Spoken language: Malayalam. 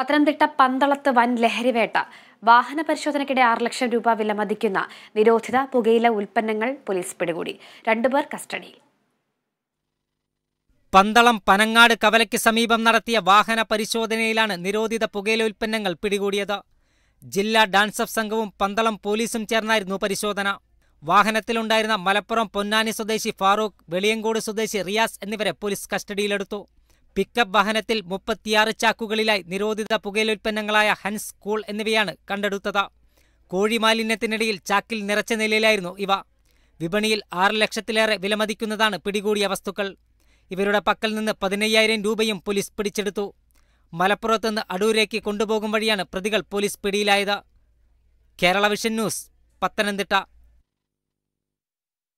പത്തനംതിട്ട പന്തളത്ത് വൻ ലഹരിവേട്ട വാഹന പരിശോധനയ്ക്കിടെ ആറ് ലക്ഷം രൂപ വില മതിക്കുന്ന നിരോധിത പുകയില ഉൽപ്പന്നങ്ങൾ പോലീസ് പിടികൂടി രണ്ടുപേർ കസ്റ്റഡിയിൽ പന്തളം പനങ്ങാട് കവലയ്ക്ക് സമീപം നടത്തിയ വാഹന പരിശോധനയിലാണ് നിരോധിത പുകയില ഉൽപ്പന്നങ്ങൾ പിടികൂടിയത് ജില്ലാ ഡാൻസ് ഓഫ് സംഘവും പന്തളം പോലീസും ചേർന്നായിരുന്നു പരിശോധന വാഹനത്തിലുണ്ടായിരുന്ന മലപ്പുറം പൊന്നാനി സ്വദേശി ഫാറൂഖ് വെളിയങ്കോട് സ്വദേശി റിയാസ് എന്നിവരെ പോലീസ് കസ്റ്റഡിയിലെടുത്തു പിക്കപ്പ് വാഹനത്തിൽ മുപ്പത്തിയാറ് ചാക്കുകളിലായി നിരോധിത പുകയിലുൽപ്പന്നങ്ങളായ ഹൻസ് കൂൾ എന്നിവയാണ് കണ്ടെടുത്തത് മാലിന്യത്തിനിടയിൽ ചാക്കിൽ നിറച്ച നിലയിലായിരുന്നു ഇവ വിപണിയിൽ ആറ് ലക്ഷത്തിലേറെ വിലമതിക്കുന്നതാണ് പിടികൂടിയ വസ്തുക്കൾ ഇവരുടെ പക്കൽ നിന്ന് പതിനയ്യായിരം രൂപയും പോലീസ് പിടിച്ചെടുത്തു മലപ്പുറത്തുനിന്ന് അടൂരേക്ക് കൊണ്ടുപോകും വഴിയാണ് പ്രതികൾ പോലീസ് പിടിയിലായത് കേരള വിഷൻ ന്യൂസ് പത്തനംതിട്ട